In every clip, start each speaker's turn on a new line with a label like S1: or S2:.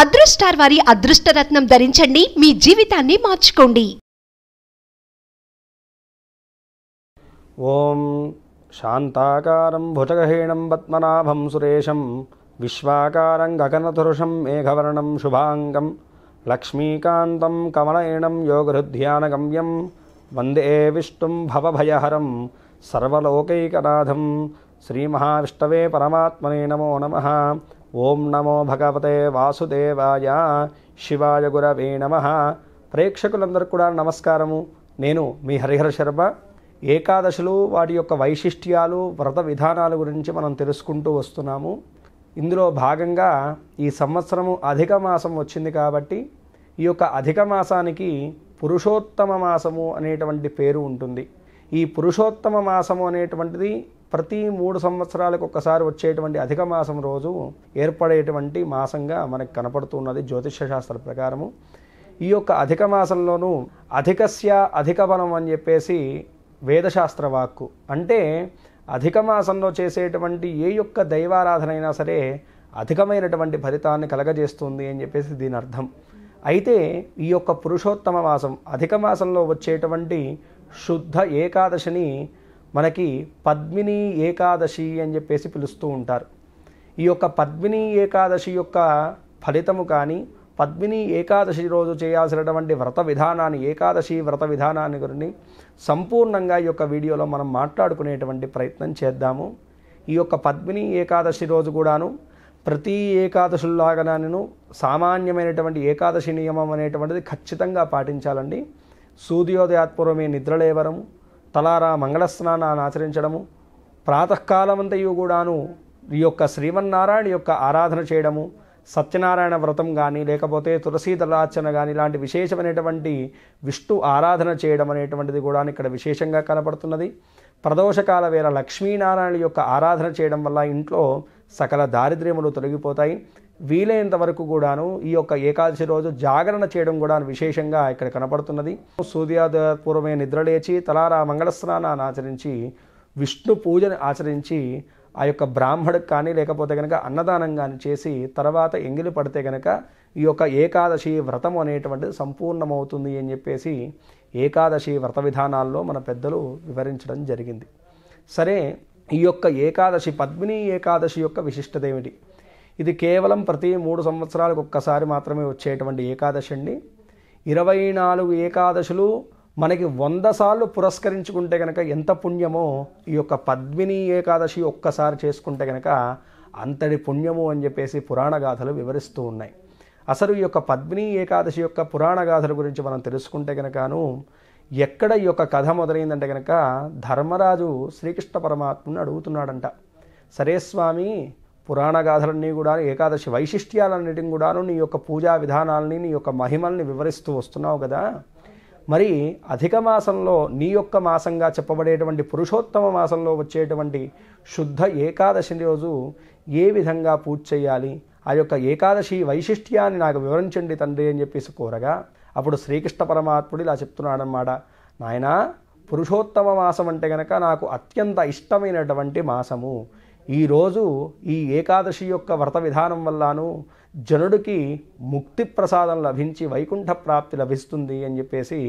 S1: అదృష్టార్ వారి అదృష్టరత్నం ధరించండి మీ జీవితాన్ని మార్చుకోండి ఓం శాంతాకారం భుజగహీణం పద్మనాభం సురేశం విశ్వాకారం గగనధురుషం మేఘవర్ణం శుభాంగం లక్ష్మీకాంతం కమలయణం యోగహృధ్యానగమ్యం వందే విష్ణుం భవభయహరం సర్వలోకైకనాథం శ్రీమహావిష్ణవే పరమాత్మనే నమో నమ ఓం నమో భగవతే వాసుదేవాయ శివాయ గురవే నమ ప్రేక్షకులందరికీ కూడా నమస్కారము నేను మీ హరిహర శర్మ ఏకాదశులు వాటి యొక్క వైశిష్ట్యాలు వ్రత విధానాల గురించి మనం తెలుసుకుంటూ వస్తున్నాము ఇందులో భాగంగా ఈ సంవత్సరము అధిక మాసం వచ్చింది కాబట్టి ఈ యొక్క అధిక మాసానికి పురుషోత్తమ మాసము అనేటువంటి పేరు ఉంటుంది ఈ పురుషోత్తమ మాసము అనేటువంటిది ప్రతి మూడు సంవత్సరాలకు ఒక్కసారి వచ్చేటువంటి అధిక మాసం రోజు ఏర్పడేటువంటి మాసంగా మనకు కనపడుతున్నది జ్యోతిష శాస్త్ర ప్రకారము ఈ యొక్క అధిక మాసంలోనూ అధికస్య అధిక బలం అని చెప్పేసి వేదశాస్త్ర వాక్కు అంటే అధిక మాసంలో చేసేటువంటి ఏ యొక్క దైవారాధన అయినా సరే అధికమైనటువంటి ఫలితాన్ని కలగజేస్తుంది అని చెప్పేసి దీని అర్థం అయితే ఈ యొక్క పురుషోత్తమ మాసం అధిక మాసంలో వచ్చేటువంటి శుద్ధ ఏకాదశిని మనకి పద్మిని ఏకాదశి అని చెప్పేసి పిలుస్తూ ఉంటారు ఈ యొక్క పద్మిని ఏకాదశి యొక్క ఫలితము కానీ పద్మిని ఏకాదశి రోజు చేయాల్సినటువంటి వ్రత విధానాన్ని ఏకాదశి వ్రత విధానాన్ని గురించి సంపూర్ణంగా ఈ యొక్క వీడియోలో మనం మాట్లాడుకునేటువంటి ప్రయత్నం చేద్దాము ఈ యొక్క పద్మిని ఏకాదశి రోజు కూడాను ప్రతి ఏకాదశుల్లాగానూ సామాన్యమైనటువంటి ఏకాదశి నియమం అనేటువంటిది ఖచ్చితంగా పాటించాలండి సూర్యోదయాత్పూర్వమే నిద్రలేవరము తలారా మంగళస్నానాన్ని ఆచరించడము ప్రాతకాలమంతయు కూడాను ఈ యొక్క శ్రీమన్నారాయణ యొక్క ఆరాధన చేయడము సత్యనారాయణ వ్రతం కానీ లేకపోతే తులసీ దళార్చన కానీ ఇలాంటి విశేషమైనటువంటి విష్ణు ఆరాధన చేయడం అనేటువంటిది కూడా ఇక్కడ విశేషంగా కనపడుతున్నది ప్రదోషకాల వేళ లక్ష్మీనారాయణ యొక్క ఆరాధన చేయడం వల్ల ఇంట్లో సకల దారిద్ర్యములు తొలగిపోతాయి వీలైనంత వరకు కూడాను ఈ యొక్క ఏకాదశి రోజు జాగరణ చేయడం కూడా విశేషంగా ఇక్కడ కనపడుతున్నది సూర్యోదయ పూర్వమే నిద్రలేచి తలారా మంగళస్నానాన్ని ఆచరించి విష్ణు పూజను ఆచరించి ఆ యొక్క బ్రాహ్మడికి కానీ లేకపోతే కనుక అన్నదానం కానీ చేసి తర్వాత ఎంగిలి పడితే కనుక ఈ యొక్క ఏకాదశి వ్రతం అనేటువంటిది సంపూర్ణమవుతుంది అని చెప్పేసి ఏకాదశి వ్రత విధానాల్లో మన పెద్దలు వివరించడం జరిగింది సరే ఈ యొక్క ఏకాదశి పద్మిని ఏకాదశి యొక్క విశిష్టత ఏమిటి ఇది కేవలం ప్రతి మూడు సంవత్సరాలకు ఒక్కసారి మాత్రమే వచ్చేటువంటి ఏకాదశి అండి ఇరవై నాలుగు ఏకాదశులు మనకి వంద సార్లు పురస్కరించుకుంటే కనుక ఎంత పుణ్యమో ఈ యొక్క పద్మిని ఏకాదశి ఒక్కసారి చేసుకుంటే కనుక అంతటి పుణ్యము అని చెప్పేసి పురాణ గాథలు వివరిస్తూ ఉన్నాయి అసలు ఈ యొక్క పద్మిని ఏకాదశి యొక్క పురాణ గాథల గురించి మనం తెలుసుకుంటే కనుకను ఎక్కడ ఈ యొక్క కథ మొదలైందంటే కనుక ధర్మరాజు శ్రీకృష్ణ పరమాత్మను అడుగుతున్నాడంట సరే స్వామి పురాణ గాథలన్నీ కూడా ఏకాదశి వైశిష్ట్యాలన్నిటిని కూడాను నీ యొక్క పూజా విధానాలని నీ యొక్క మహిమల్ని వివరిస్తూ వస్తున్నావు కదా మరి అధిక మాసంలో నీ యొక్క మాసంగా చెప్పబడేటువంటి పురుషోత్తమ మాసంలో వచ్చేటువంటి శుద్ధ ఏకాదశి రోజు ఏ విధంగా పూజ చేయాలి ఆ యొక్క ఏకాదశి వైశిష్ట్యాన్ని నాకు వివరించండి తండ్రి అని చెప్పేసి కోరగా అప్పుడు శ్రీకృష్ణ పరమాత్ముడు ఇలా చెప్తున్నాడనమాట నాయనా పురుషోత్తమ మాసం అంటే గనక నాకు అత్యంత ఇష్టమైనటువంటి మాసము ఈరోజు ఈ ఏకాదశి యొక్క వ్రత విధానం వల్లనూ జనుడికి ముక్తి ప్రసాదం లభించి వైకుంఠ ప్రాప్తి లభిస్తుంది అని చెప్పేసి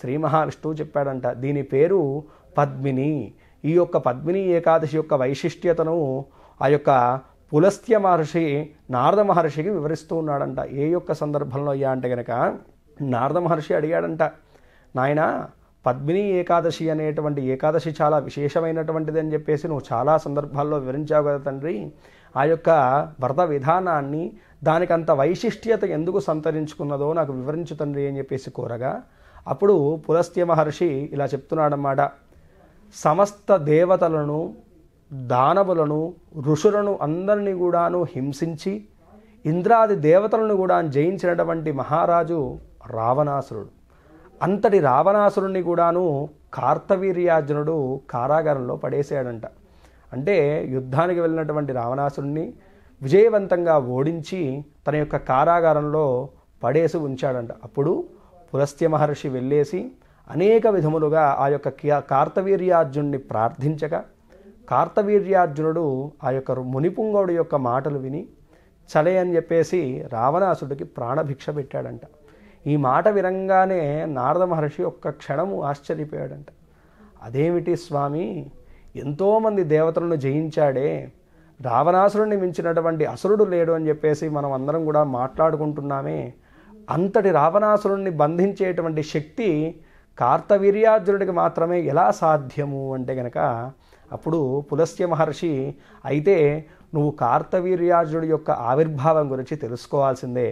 S1: శ్రీ మహావిష్ణువు చెప్పాడంట దీని పేరు పద్మిని ఈ యొక్క పద్మిని ఏకాదశి యొక్క వైశిష్ట్యతను ఆ యొక్క పులస్త్య మహర్షి నారద మహర్షికి వివరిస్తూ ఉన్నాడంట ఏ యొక్క సందర్భంలో అయ్యా అంటే కనుక నారద మహర్షి అడిగాడంట నాయనా పద్మిని ఏకాదశి అనేటువంటి ఏకాదశి చాలా విశేషమైనటువంటిది అని చెప్పేసి నువ్వు చాలా సందర్భాల్లో వివరించావు కదా తండ్రి ఆ యొక్క వ్రత విధానాన్ని దానికి అంత వైశిష్ట్యత ఎందుకు సంతరించుకున్నదో నాకు వివరించు తండ్రి అని చెప్పేసి కోరగా అప్పుడు పులస్త్య మహర్షి ఇలా చెప్తున్నాడన్నమాట సమస్త దేవతలను దానవులను ఋషులను అందరినీ కూడాను హింసించి ఇంద్రాది దేవతలను కూడా జయించినటువంటి మహారాజు రావణాసురుడు అంతటి రావణాసురుణ్ణి కూడాను కార్తవీర్యార్జునుడు కారాగారంలో పడేసాడంట అంటే యుద్ధానికి వెళ్ళినటువంటి రావణాసురుణ్ణి విజయవంతంగా ఓడించి తన యొక్క కారాగారంలో పడేసి ఉంచాడంట అప్పుడు పులస్త్య మహర్షి వెళ్ళేసి అనేక విధములుగా ఆ యొక్క కార్తవీర్యార్జునుడిని ప్రార్థించగా కార్తవీర్యార్జునుడు ఆ యొక్క మునిపుంగోడు యొక్క మాటలు విని చలే అని చెప్పేసి రావణాసుడికి ప్రాణభిక్ష పెట్టాడంట ఈ మాట వినంగానే నారద మహర్షి ఒక్క క్షణము ఆశ్చర్యపోయాడంట అదేమిటి స్వామి ఎంతోమంది దేవతలను జయించాడే రావణాసురుణ్ణి మించినటువంటి అసురుడు లేడు అని చెప్పేసి మనం అందరం కూడా మాట్లాడుకుంటున్నామే అంతటి రావణాసురుణ్ణి బంధించేటువంటి శక్తి కార్తవీర్యార్జునుడికి మాత్రమే ఎలా సాధ్యము అంటే గనక అప్పుడు పులస్య మహర్షి అయితే నువ్వు కార్తవీర్యార్జునుడి యొక్క ఆవిర్భావం గురించి తెలుసుకోవాల్సిందే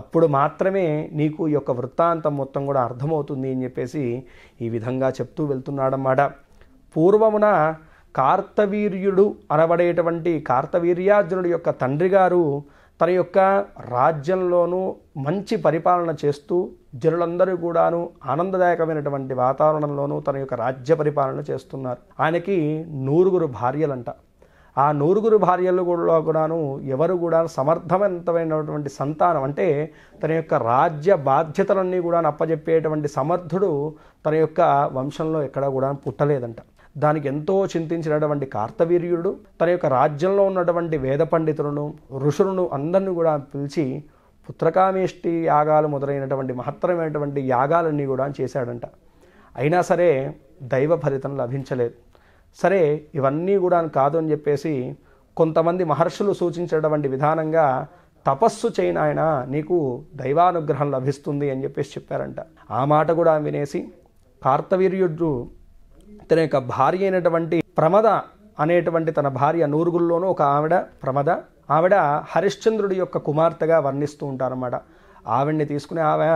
S1: అప్పుడు మాత్రమే నీకు ఈ యొక్క వృత్తాంతం మొత్తం కూడా అర్థమవుతుంది అని చెప్పేసి ఈ విధంగా చెప్తూ వెళ్తున్నాడన్నమాట పూర్వమున కార్తవీర్యుడు అనబడేటువంటి కార్తవీర్యార్జునుడి యొక్క తండ్రి గారు తన యొక్క రాజ్యంలోనూ మంచి పరిపాలన చేస్తూ జనులందరూ కూడాను ఆనందదాయకమైనటువంటి వాతావరణంలోనూ తన యొక్క రాజ్య పరిపాలన చేస్తున్నారు ఆయనకి నూరుగురు భార్యలంట ఆ నూరుగురు భార్యలు కూడా కూడాను ఎవరు కూడా సమర్థవంతమైనటువంటి సంతానం అంటే తన యొక్క రాజ్య బాధ్యతలన్నీ కూడా అప్పజెప్పేటువంటి సమర్థుడు తన యొక్క వంశంలో ఎక్కడా కూడా పుట్టలేదంట దానికి ఎంతో చింతించినటువంటి కార్తవీర్యుడు తన యొక్క రాజ్యంలో ఉన్నటువంటి వేద పండితులను ఋషులను అందరినీ కూడా పిలిచి పుత్రకామేష్టి యాగాలు మొదలైనటువంటి మహత్తరమైనటువంటి యాగాలన్నీ కూడా చేశాడంట అయినా సరే దైవ ఫలితం లభించలేదు సరే ఇవన్నీ కూడా కాదు అని చెప్పేసి కొంతమంది మహర్షులు సూచించినటువంటి విధానంగా తపస్సు చేయని ఆయన నీకు దైవానుగ్రహం లభిస్తుంది అని చెప్పేసి చెప్పారంట ఆ మాట కూడా వినేసి కార్తవీర్యుడు తన యొక్క భార్య అయినటువంటి ప్రమద అనేటువంటి తన భార్య నూరుగుల్లోనూ ఒక ఆవిడ ప్రమద ఆవిడ హరిశ్చంద్రుడి యొక్క కుమార్తెగా వర్ణిస్తూ ఉంటారన్నమాట ఆవిడ్ని తీసుకుని ఆమె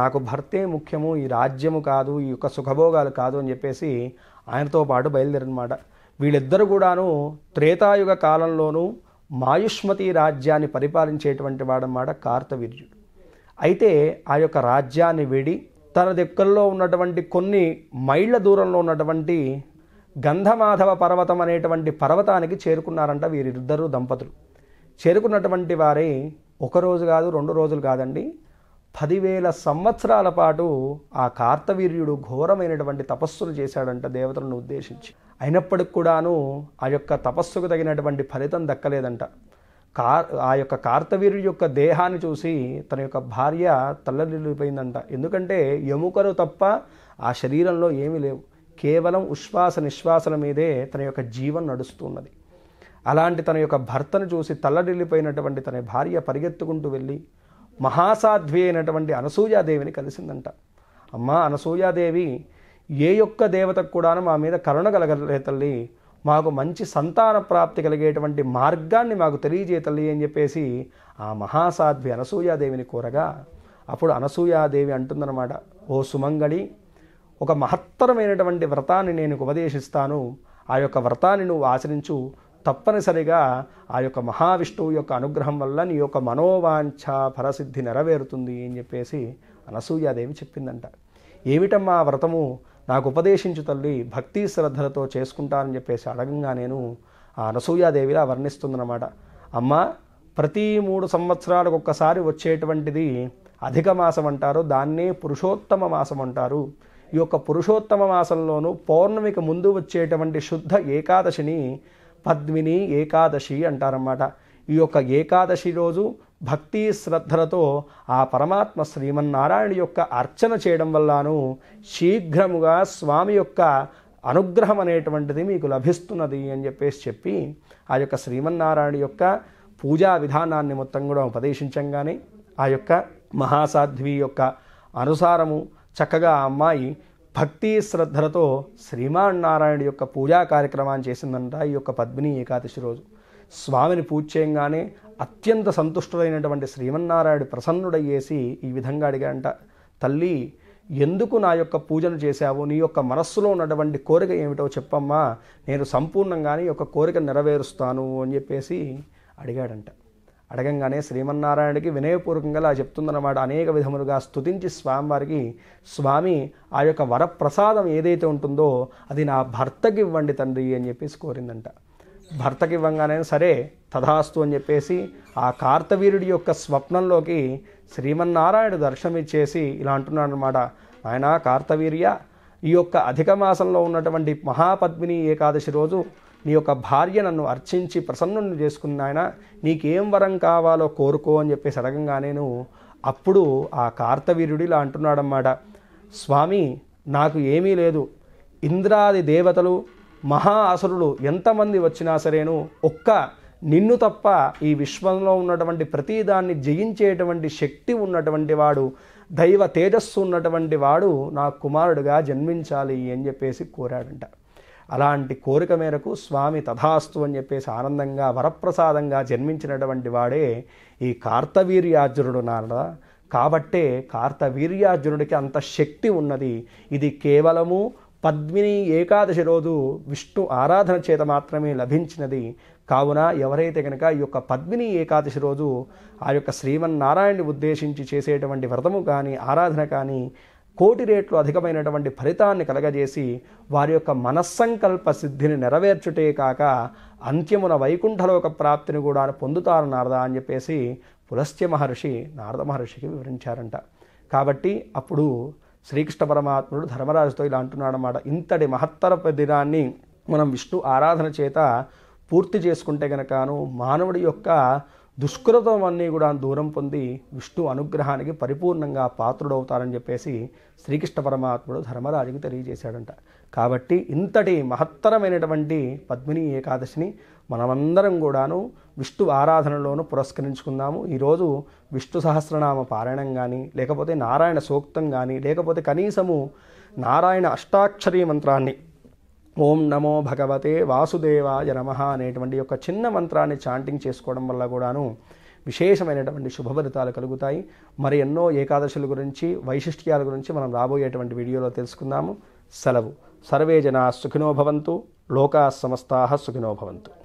S1: నాకు భర్తే ముఖ్యము ఈ రాజ్యము కాదు ఈ యొక్క సుఖభోగాలు కాదు అని చెప్పేసి ఆయనతో పాటు బయలుదేరనమాట వీళ్ళిద్దరు కూడాను త్రేతాయుగ కాలంలోనూ మాయుష్మతి రాజ్యాన్ని పరిపాలించేటువంటి వాడన్నమాట కార్తవీర్యుడు అయితే ఆ యొక్క రాజ్యాన్ని వేడి తన దగ్గరలో ఉన్నటువంటి కొన్ని మైళ్ళ దూరంలో ఉన్నటువంటి గంధమాధవ పర్వతం అనేటువంటి పర్వతానికి చేరుకున్నారంట వీరిద్దరు దంపతులు చేరుకున్నటువంటి వారే ఒకరోజు కాదు రెండు రోజులు కాదండి పదివేల సంవత్సరాల పాటు ఆ కార్తవీర్యుడు ఘోరమైనటువంటి తపస్సులు చేశాడంట దేవతలను ఉద్దేశించి అయినప్పటికి కూడాను ఆ యొక్క తపస్సుకు తగినటువంటి ఫలితం దక్కలేదంట కార్ ఆ యొక్క కార్తవీరుడి యొక్క దేహాన్ని చూసి తన యొక్క భార్య తల్లడిల్లిపోయిందంట ఎందుకంటే ఎముకలు తప్ప ఆ శరీరంలో ఏమీ లేవు కేవలం ఉశ్వాస నిశ్వాసల మీదే తన యొక్క జీవం నడుస్తున్నది అలాంటి తన యొక్క భర్తను చూసి తల్లడిల్లిపోయినటువంటి తన భార్య పరిగెత్తుకుంటూ వెళ్ళి మహాసాధ్వి అయినటువంటి అనసూయాదేవిని కలిసిందంట అమ్మా అనసూయాదేవి ఏ యొక్క దేవతకు కూడాను మా మీద కరుణ కలగలే తల్లి మాకు మంచి సంతాన ప్రాప్తి కలిగేటువంటి మార్గాన్ని మాకు తెలియజే తల్లి అని చెప్పేసి ఆ మహాసాధ్వి అనసూయాదేవిని కోరగా అప్పుడు అనసూయాదేవి అంటుందన్నమాట ఓ సుమంగళి ఒక మహత్తరమైనటువంటి వ్రతాన్ని నేను ఉపదేశిస్తాను ఆ యొక్క వ్రతాన్ని నువ్వు ఆచరించు తప్పనిసరిగా ఆ యొక్క మహావిష్ణువు యొక్క అనుగ్రహం వల్ల నీ యొక్క మనోవాంఛ ఫలసిద్ధి నెరవేరుతుంది అని చెప్పేసి అనసూయాదేవి చెప్పిందంట ఏమిటమ్మా వ్రతము నాకు ఉపదేశించు తల్లి భక్తి శ్రద్ధలతో చేసుకుంటానని చెప్పేసి అడగంగా నేను ఆ అనసూయాదేవిలా వర్ణిస్తుందన్నమాట అమ్మ ప్రతి మూడు సంవత్సరాలకు ఒక్కసారి వచ్చేటువంటిది అధిక మాసం అంటారు దాన్నే పురుషోత్తమ మాసం అంటారు ఈ యొక్క పురుషోత్తమ మాసంలోనూ పౌర్ణమికి ముందు వచ్చేటువంటి శుద్ధ ఏకాదశిని పద్మిని ఏకాదశి అంటారన్నమాట ఈ యొక్క ఏకాదశి రోజు భక్తి శ్రద్ధలతో ఆ పరమాత్మ శ్రీమన్నారాయణ యొక్క అర్చన చేయడం వల్లను శీఘ్రముగా స్వామి యొక్క అనుగ్రహం అనేటువంటిది మీకు లభిస్తున్నది అని చెప్పేసి చెప్పి ఆ యొక్క శ్రీమన్నారాయణ యొక్క పూజా విధానాన్ని మొత్తం కూడా ఉపదేశించంగానే ఆ యొక్క మహాసాధ్వి యొక్క అనుసారము చక్కగా ఆ అమ్మాయి భక్తి శ్రద్ధలతో శ్రీమాన్నారాయణ యొక్క పూజా కార్యక్రమాన్ని చేసిందంట ఈ యొక్క పద్మిని ఏకాదశి రోజు స్వామిని పూజ చేయంగానే అత్యంత సంతుష్టుడైనటువంటి శ్రీమన్నారాయణుడు ప్రసన్నుడయ్యేసి ఈ విధంగా అడిగాడంట తల్లి ఎందుకు నా యొక్క పూజను చేశావు నీ యొక్క మనస్సులో ఉన్నటువంటి కోరిక ఏమిటో చెప్పమ్మా నేను సంపూర్ణంగానే యొక్క కోరిక నెరవేరుస్తాను అని చెప్పేసి అడిగాడంట అడగంగానే శ్రీమన్నారాయణుడికి వినయపూర్వకంగా అలా చెప్తుందన్నమాట అనేక విధములుగా స్తుతించి స్వామివారికి స్వామి ఆ యొక్క వరప్రసాదం ఏదైతే ఉంటుందో అది నా భర్తకి ఇవ్వండి తండ్రి అని చెప్పేసి కోరిందంట భర్తకి ఇవ్వంగానే సరే తథాస్తు అని చెప్పేసి ఆ కార్తవీరుడి యొక్క స్వప్నంలోకి శ్రీమన్నారాయణుడు దర్శనమిచ్చేసి ఇలా అంటున్నాడు అనమాట ఆయన కార్తవీర్య ఈ యొక్క అధిక మాసంలో ఉన్నటువంటి మహాపద్మిని ఏకాదశి రోజు నీ యొక్క భార్య నన్ను అర్చించి ప్రసన్నుని చేసుకున్న ఆయన నీకేం వరం కావాలో కోరుకో అని చెప్పేసి అడగంగానే నువ్వు అప్పుడు ఆ కార్తవీర్యుడు ఇలా అంటున్నాడన్నమాట స్వామి నాకు ఏమీ లేదు ఇంద్రాది దేవతలు మహా అసురులు ఎంతమంది వచ్చినా సరేను ఒక్క నిన్ను తప్ప ఈ విశ్వంలో ఉన్నటువంటి ప్రతిదాన్ని జయించేటువంటి శక్తి ఉన్నటువంటి వాడు దైవ తేజస్సు ఉన్నటువంటి వాడు నా కుమారుడుగా జన్మించాలి అని చెప్పేసి కోరాడంట అలాంటి కోరిక మేరకు స్వామి తథాస్తు అని చెప్పేసి ఆనందంగా వరప్రసాదంగా జన్మించినటువంటి వాడే ఈ కార్తవీర్యార్జునుడు నారద కాబట్టే కార్తవీర్యార్జునుడికి అంత శక్తి ఉన్నది ఇది కేవలము పద్మిని ఏకాదశి రోజు విష్ణు ఆరాధన చేత మాత్రమే లభించినది కావున ఎవరైతే కనుక ఈ యొక్క పద్మిని ఏకాదశి రోజు ఆ యొక్క శ్రీమన్నారాయణుని ఉద్దేశించి చేసేటువంటి వ్రతము కానీ ఆరాధన కానీ కోటి రేట్లు అధికమైనటువంటి ఫలితాన్ని కలగజేసి వారి యొక్క మనస్సంకల్ప సిద్ధిని నెరవేర్చుటే కాక అంత్యమున వైకుంఠలోక ప్రాప్తిని కూడా పొందుతారు నారద అని చెప్పేసి పులస్త్య మహర్షి నారద మహర్షికి వివరించారంట కాబట్టి అప్పుడు శ్రీకృష్ణ పరమాత్ముడు ధర్మరాజుతో ఇలా అన్నమాట ఇంతటి మహత్తర దినాన్ని మనం విష్ణు ఆరాధన చేత పూర్తి చేసుకుంటే గనకను మానవుడి యొక్క దుష్కృతం అన్నీ కూడా దూరం పొంది విష్ణు అనుగ్రహానికి పరిపూర్ణంగా పాత్రుడవుతారని చెప్పేసి శ్రీకృష్ణ పరమాత్ముడు ధర్మరాజుకి తెలియజేశాడంట కాబట్టి ఇంతటి మహత్తరమైనటువంటి పద్మిని ఏకాదశిని మనమందరం కూడాను విష్ణు ఆరాధనలోనూ పురస్కరించుకుందాము ఈరోజు విష్ణు సహస్రనామ పారాయణం కానీ లేకపోతే నారాయణ సూక్తం కానీ లేకపోతే కనీసము నారాయణ అష్టాక్షరీ మంత్రాన్ని ఓం నమో భగవతే వాసుదేవాయ నమ అనేటువంటి యొక్క చిన్న మంత్రాన్ని చాంటింగ్ చేసుకోవడం వల్ల కూడాను విశేషమైనటువంటి శుభఫలితాలు కలుగుతాయి మరి ఎన్నో ఏకాదశుల గురించి వైశిష్ట్యాల గురించి మనం రాబోయేటువంటి వీడియోలో తెలుసుకుందాము సెలవు సర్వే జనా సుఖినో భవంతు లోకా సమస్తాహ సుఖినో భవంతు